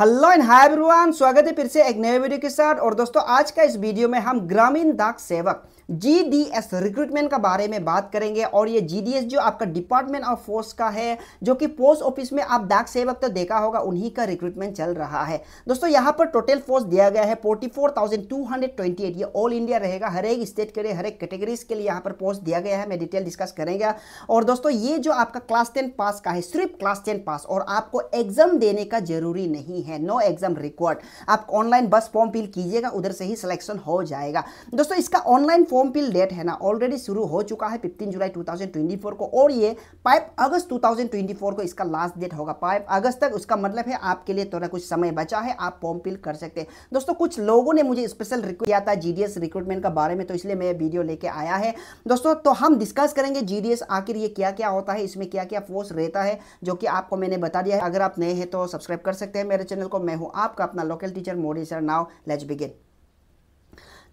hello and hi everyone स्वागत है फिर से एक नए वीडियो के साथ और दोस्तों आज का इस वीडियो में हम ग्रामीण डाक सेवक जीडीएस रिक्रूटमेंट का बारे में बात करेंगे और ये जीडीएस जो आपका डिपार्टमेंट ऑफ फोर्स का है जो कि पोस्ट ऑफिस में आप डाक सेवक तो देखा होगा उन्हीं का रिक्रूटमेंट चल रहा है दोस्तों यहाँ पर टोटल फोर्स दिया गया है 44,228 ये ऑल इंडिया रहेगा हर एक स्टेट के लिए हर एक कैटेगरीज के लिए यहाँ पर पोस्ट दिया गया है मैं डिटेल डिस्कस करेंगे और दोस्तों ये जो आपका क्लास टेन पास का है सिर्फ क्लास टेन पास और आपको एग्जाम देने का जरूरी नहीं है नो एग्जाम रिकॉर्ड आप ऑनलाइन बस फॉर्म फिल कीजिएगा उधर से ही सिलेक्शन हो जाएगा दोस्तों इसका online form form fill date है ना ऑलरेडी शुरू हो चुका है 15 जुलाई 2024 को और ये 5 अगस्त 2024 को इसका लास्ट डेट होगा 5 अगस्त तक उसका मतलब है आपके लिए थोड़ा कुछ समय बचा है आप फॉर्म फिल कर सकते हैं दोस्तों कुछ लोगों ने मुझे स्पेशल रिक्वेस्ट किया था जी रिक्रूटमेंट का बारे में तो इसलिए मैं वीडियो लेके आया है दोस्तों तो हम डिस्कस करेंगे जी आखिर ये क्या क्या होता है इसमें क्या क्या फोर्स रहता है जो कि आपको मैंने बता दिया है अगर आप नए हैं तो सब्सक्राइब कर सकते हैं मेरे चैनल को मैं हूँ आपका अपना local teacher Modi sir now let's begin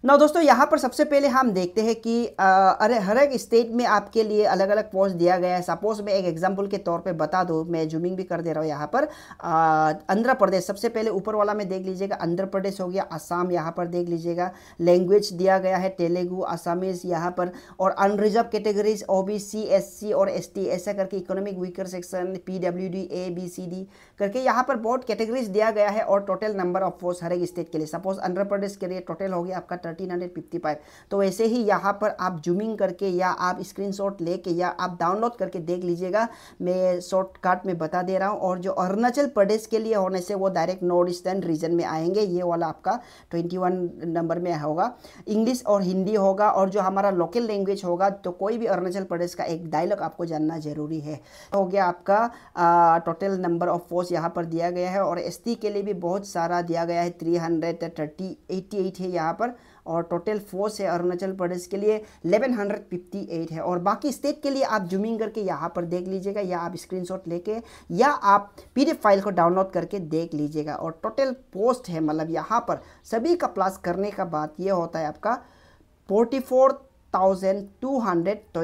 ना दोस्तों यहाँ पर सबसे पहले हम देखते हैं कि अरे हर एक स्टेट में आपके लिए अलग अलग पोस्ट दिया गया है सपोज मैं एक एग्जाम्पल के तौर पे बता दूँ मैं जूमिंग भी कर दे रहा हूँ यहाँ पर आंध्र प्रदेश सबसे पहले ऊपर वाला में देख लीजिएगा आंध्र प्रदेश हो गया आसाम यहाँ पर देख लीजिएगा लैंग्वेज दिया गया है तेलुगू आसामीज यहाँ पर और unreserved categories O B C S C और एस टी ऐसा करके economic weaker section P W D A B C D करके यहाँ पर बहुत कैटेगरीज दिया गया है और टोटल नंबर ऑफ पोस्ट हर एक स्टेट के लिए सपोज आंध्र प्रदेश के लिए टोटल हो गया आपका थर्टीन हंड्रेड फिफ्टी फाइव तो वैसे ही यहाँ पर आप जूमिंग करके या आप स्क्रीनशॉट लेके या आप डाउनलोड करके देख लीजिएगा मैं शॉर्टकट में बता दे रहा हूँ और जो अरुणाचल प्रदेश के लिए होने से वो डायरेक्ट नॉर्थ ईस्टर्न रीजन में आएंगे ये वाला आपका ट्वेंटी वन नंबर में होगा इंग्लिश और हिंदी होगा और जो हमारा लोकल लैंग्वेज होगा तो कोई भी अरुणाचल प्रदेश का एक डायलॉग आपको जानना जरूरी है हो गया आपका टोटल नंबर ऑफ पोस्ट यहाँ पर दिया गया है और टी के लिए भी बहुत सारा दिया गया है three hundred thirty eighty eight है यहाँ पर और टोटल फोर्स है अरुणाचल प्रदेश के लिए 1158 है और बाकी स्टेट के लिए आप जूमिंग करके यहाँ पर देख लीजिएगा या आप स्क्रीनशॉट लेके या आप पीडीएफ फाइल को डाउनलोड करके देख लीजिएगा और टोटल पोस्ट है मतलब यहाँ पर सभी का प्लस करने का बात ये होता है आपका फोर्टी फोर एट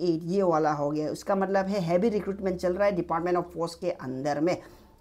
ये वाला हो गया उसका मतलब है हैवी रिक्रूटमेंट चल रहा है डिपार्टमेंट ऑफ फोर्स के अंदर में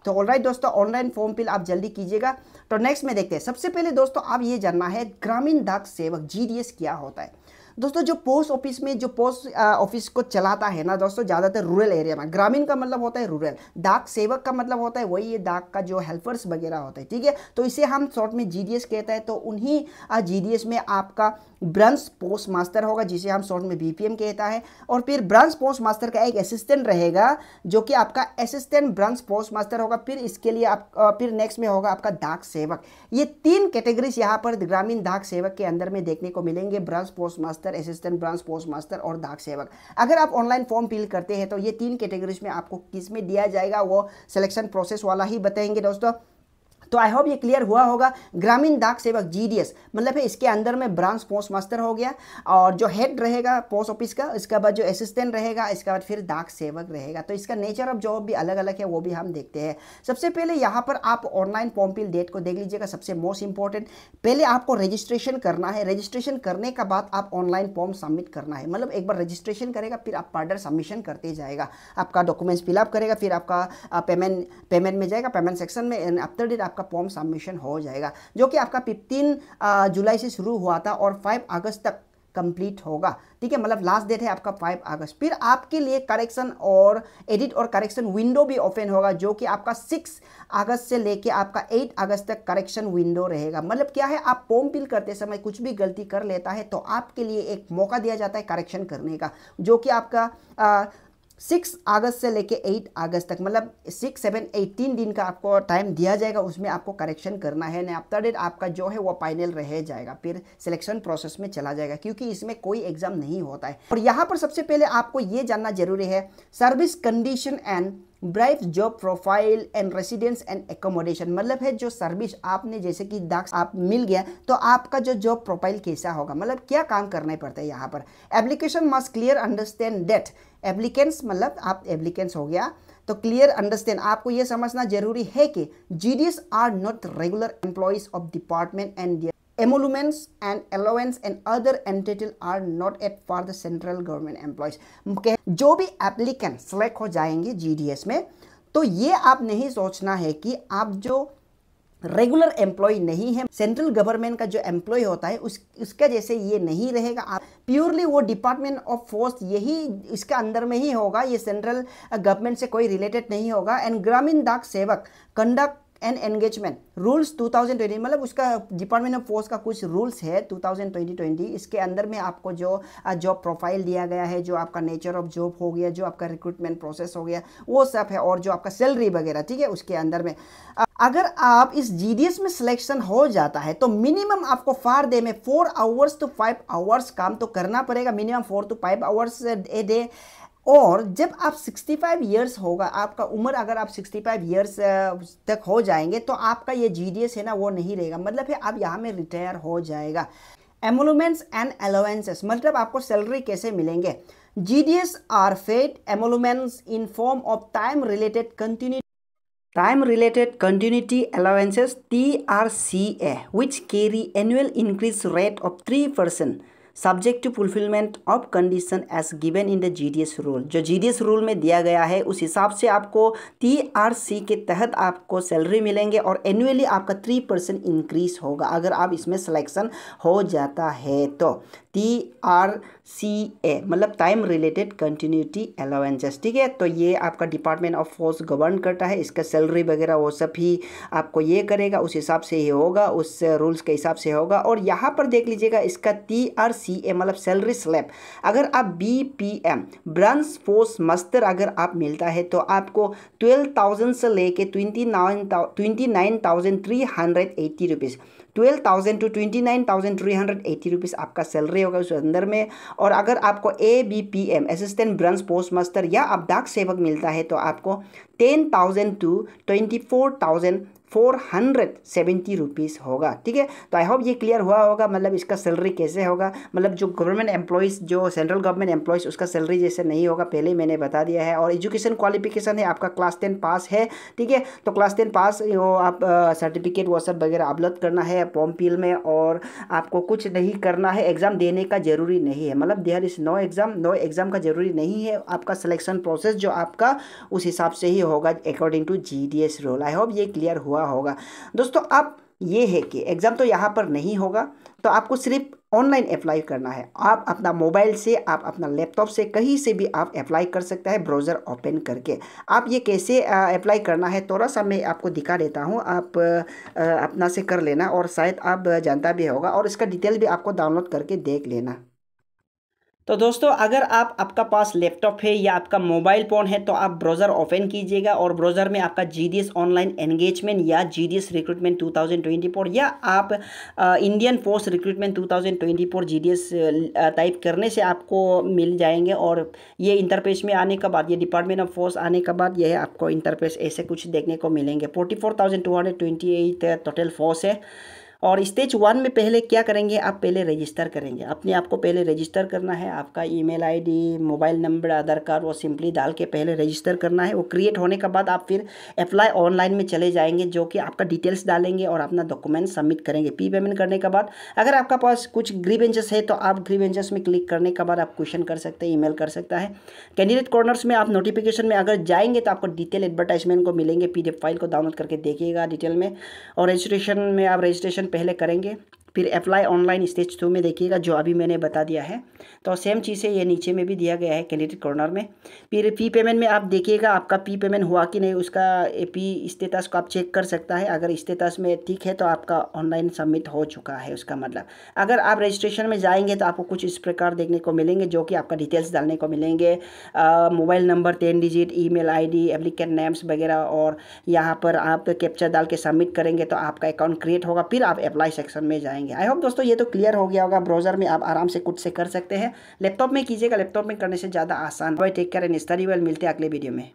तो ऑल राइट दोस्तों ऑनलाइन फॉर्म फिल आप जल्दी कीजिएगा तो नेक्स्ट में देखते हैं सबसे पहले दोस्तों आप ये जानना है ग्रामीण डाक सेवक जी क्या होता है दोस्तों जो पोस्ट ऑफिस में जो पोस्ट ऑफिस को चलाता है ना दोस्तों ज़्यादातर रूरल एरिया में ग्रामीण का मतलब होता है रूरल डाक सेवक का मतलब होता है वही ये डाक का जो हेल्पर्स वगैरह होता है ठीक है तो इसे हम शॉर्ट में जी कहता है तो उन्हीं जी में आपका ब्रांच पोस्ट मास्टर होगा जिसे हम शॉर्ट में बी कहता है और फिर ब्रांच पोस्ट मास्टर का एक असिस्टेंट रहेगा जो कि आपका असिस्टेंट ब्रांच पोस्ट मास्टर होगा फिर इसके लिए आप फिर नेक्स्ट में होगा आपका डाक सेवक ये तीन कैटेगरीज यहाँ पर ग्रामीण डाक सेवक के अंदर में देखने को मिलेंगे branch post master master assistant branch post master और डाक सेवक अगर आप ऑनलाइन फॉर्म फिल करते हैं तो ये तीन कैटेगरीज में आपको किस में दिया जाएगा वो सिलेक्शन प्रोसेस वाला ही बताएंगे दोस्तों तो आई होप ये क्लियर हुआ होगा ग्रामीण डाक सेवक जी मतलब है इसके अंदर में ब्रांच पोस्ट मास्टर हो गया और जो हेड रहेगा पोस्ट ऑफिस का इसके बाद जो असिस्टेंट रहेगा इसके बाद फिर डाक सेवक रहेगा तो इसका नेचर ऑफ जॉब भी अलग अलग है वो भी हम देखते हैं सबसे पहले यहाँ पर आप ऑनलाइन फॉर्म फिल डेट को देख लीजिएगा सबसे मोस्ट इंपॉर्टेंट पहले आपको रजिस्ट्रेशन करना है रजिस्ट्रेशन करने का बाद आप ऑनलाइन फॉर्म सबमिट करना है मतलब एक बार रजिस्ट्रेशन करेगा फिर आप पार्डर सबमिशन करते जाएगा आपका डॉक्यूमेंट्स फिलअप करेगा फिर आपका पेमेंट पेमेंट में जाएगा पेमेंट सेक्शन में आफ्टर डेट आपका आपका फॉर्म सबमिशन हो जाएगा जो कि आपका फिफ्टीन जुलाई से शुरू हुआ था और फाइव अगस्त तक कंप्लीट होगा ठीक है मतलब लास्ट डेट है आपका 5 अगस्त फिर आपके लिए करेक्शन और एडिट और करेक्शन विंडो भी ओपन होगा जो कि आपका 6 अगस्त से लेके आपका 8 अगस्त तक करेक्शन विंडो रहेगा मतलब क्या है आप फॉर्म फिल करते समय कुछ भी गलती कर लेता है तो आपके लिए एक मौका दिया जाता है करेक्शन करने का जो कि आपका सिक्स अगस्त से लेके एट अगस्त तक मतलब सिक्स सेवन एटीन दिन का आपको टाइम दिया जाएगा उसमें आपको करेक्शन करना है ना आफ्टर डेट आपका जो है वो फाइनल रह जाएगा फिर सिलेक्शन प्रोसेस में चला जाएगा क्योंकि इसमें कोई एग्जाम नहीं होता है और यहाँ पर सबसे पहले आपको ये जानना जरूरी है service condition and brief job profile and residence and accommodation मतलब है जो सर्विस आपने जैसे कि डाक्स आप मिल गया तो आपका जो जॉब प्रोफाइल कैसा होगा मतलब क्या काम करना पड़ता है यहाँ पर application must clear understand that applicants मतलब आप एप्लीकेंट्स हो गया तो क्लियर अंडरस्टैंड आपको यह समझना जरूरी है कि GDS are not regular employees of department and their emoluments and allowance and other entitled are not at for the central government employees जो भी एप्लीकेंट सेलेक्ट हो जाएंगे जी में तो ये आप नहीं सोचना है कि आप जो रेगुलर एम्प्लॉय नहीं है सेंट्रल गवर्नमेंट का जो एम्प्लॉय होता है उस उसका जैसे ये नहीं रहेगा आप प्योरली वो डिपार्टमेंट ऑफ फोर्स यही इसके अंदर में ही होगा ये सेंट्रल गवर्नमेंट से कोई रिलेटेड नहीं होगा एंड ग्रामीण डाक सेवक कंडक्ट एंड एंगेजमेंट रूल्स 2020 मतलब उसका डिपार्टमेंट ऑफ फोर्स का कुछ रूल्स है 2020 इसके अंदर में आपको जो जॉब प्रोफाइल दिया गया है जो आपका नेचर ऑफ जॉब हो गया जो आपका रिक्रूटमेंट प्रोसेस हो गया वो सब है और जो आपका सैलरी वगैरह ठीक है उसके अंदर में अगर आप इस जी में सिलेक्शन हो जाता है तो मिनिमम आपको फार डे में four hours to five hours काम तो करना पड़ेगा minimum four to five hours a day और जब आप 65 ईयर्स होगा आपका उम्र अगर आप 65 ईयर्स तक हो जाएंगे तो आपका ये एस है ना वो नहीं रहेगा मतलब है आप यहाँ में रिटायर हो जाएगा एमोलूमेंट्स एंड अलाउेंसेस मतलब आपको सैलरी कैसे मिलेंगे G D S are paid emoluments in form of time related continue T R C A which carry annual increase rate of three percent subject to fulfilment of condition as given in the GDS rule जो GDS rule में दिया गया है उस हिसाब से आपको TRC के तहत आपको सैलरी मिलेंगे और एनुअली आपका थ्री परसेंट इंक्रीज होगा अगर आप इसमें सिलेक्शन हो जाता है तो टी आर सी ए मतलब टाइम रिलेटेड कंटिन्यूटी अलाउंसेस ठीक है तो ये आपका डिपार्टमेंट ऑफ फोर्स गवर्न करता है इसका सैलरी वगैरह वो सब ही आपको ये करेगा उस हिसाब से ही होगा उस रूल्स के हिसाब से होगा और यहाँ पर देख लीजिएगा इसका टी आर सी ए मतलब सैलरी स्लैब अगर आप बी पी एम ब्रांच फोर्स मस्तर अगर आप मिलता है तो आपको ट्वेल्व थाउजेंड से लेके twenty nine twenty nine thousand three hundred eighty rupees twelve thousand to twenty nine thousand three hundred आपका सैलरी होगा उस अंदर में और अगर आपको A B P M assistant branch post master या आप डाक सेवक मिलता है तो आपको ten thousand to twenty four thousand four hundred seventy rupees होगा ठीक है तो आई होप ये क्लियर हुआ होगा मतलब इसका सैलरी कैसे होगा मतलब जो गवर्नमेंट एम्प्लॉयज़ जो सेंट्रल गवर्नमेंट एम्प्लॉयज़ उसका सैलरी जैसे नहीं होगा पहले ही मैंने बता दिया है और एजुकेशन क्वालिफिकेशन है आपका क्लास टेन पास है ठीक है तो क्लास टेन पास वो आप सर्टिफिकेट वो सब वगैरह अपलोड करना है फॉर्म फील में और आपको कुछ नहीं करना है एग्ज़ाम देने का ज़रूरी नहीं है मतलब there is no exam no exam का ज़रूरी नहीं है आपका सलेक्शन प्रोसेस जो आपका उस हिसाब से ही होगा according to the rule I hope ये क्लियर हुआ हुआ होगा दोस्तों अब ये है कि एग्ज़ाम तो यहाँ पर नहीं होगा तो आपको सिर्फ ऑनलाइन अप्लाई करना है आप अपना मोबाइल से आप अपना लैपटॉप से कहीं से भी आप अप्लाई कर सकते हैं ब्राउज़र ओपन करके आप ये कैसे अप्लाई करना है थोड़ा सा मैं आपको दिखा देता हूँ आप आ, अपना से कर लेना और शायद आप जानता भी होगा और इसका डिटेल भी आपको डाउनलोड करके देख लेना तो दोस्तों अगर आप आपका पास लैपटॉप है या आपका मोबाइल फ़ोन है तो आप ब्राउज़र ओपन कीजिएगा और ब्राउज़र में आपका जी ऑनलाइन एंगेजमेंट या जी रिक्रूटमेंट 2024 या आप इंडियन फोर्स रिक्रूटमेंट 2024 जीडीएस टाइप करने से आपको मिल जाएंगे और ये इंटरपेस में आने के बाद ये डिपार्टमेंट ऑफ फोर्स आने के बाद यह आपको इंटरपेस ऐसे कुछ देखने को मिलेंगे फोर्टी टोटल फोर्स है और स्टेज वन में पहले क्या करेंगे आप पहले रजिस्टर करेंगे अपने आप को पहले रजिस्टर करना है आपका email ID mobile number Aadhaar card वो सिंपली डाल के पहले रजिस्टर करना है वो क्रिएट होने के बाद आप फिर अप्लाई ऑनलाइन में चले जाएंगे जो कि आपका डिटेल्स डालेंगे और अपना डॉक्यूमेंट सबमिट करेंगे पी पेमेंट करने के बाद अगर आपका पास कुछ ग्रीवेंजेस है तो आप ग्रीवेंजेस में क्लिक करने के बाद आप क्वेश्चन कर सकते हैं ईमेल कर सकता है कैंडिडेट कॉर्नर्स में आप नोटिफिकेशन में अगर जाएंगे तो आपको डिटेल एडवर्टाइजमेंट को मिलेंगे पी फाइल को डाउनलोड करके देखिएगा डिटेल में और रजिस्ट्रेशन में आप रजिस्ट्रेशन पहले करेंगे फिर अप्लाई ऑनलाइन स्टेज टू में देखिएगा जो अभी मैंने बता दिया है तो सेम चीज़ है ये नीचे में भी दिया गया है क्रेडिट कॉर्नर में फिर पी पेमेंट में आप देखिएगा आपका पी पेमेंट हुआ कि नहीं उसका पी स्टेटस को आप चेक कर सकता है अगर स्टेटस में ठीक है तो आपका ऑनलाइन सबमिट हो चुका है उसका मतलब अगर आप रजिस्ट्रेशन में जाएंगे तो आपको कुछ इस प्रकार देखने को मिलेंगे जो कि आपका डिटेल्स डालने को मिलेंगे mobile number ten digit email I D applicant names वगैरह और यहाँ पर आप कैप्चर डाल के सबमिट करेंगे तो आपका अकाउंट क्रिएट होगा फिर आप अप्लाई सेक्शन में जाएंगे पाएंगे आई होप दोस्तों ये तो क्लियर हो गया होगा ब्राउजर में आप आराम से कुछ से कर सकते हैं लैपटॉप में कीजिएगा लैपटॉप में करने से ज़्यादा आसान भाई take care and study well मिलते हैं अगले वीडियो में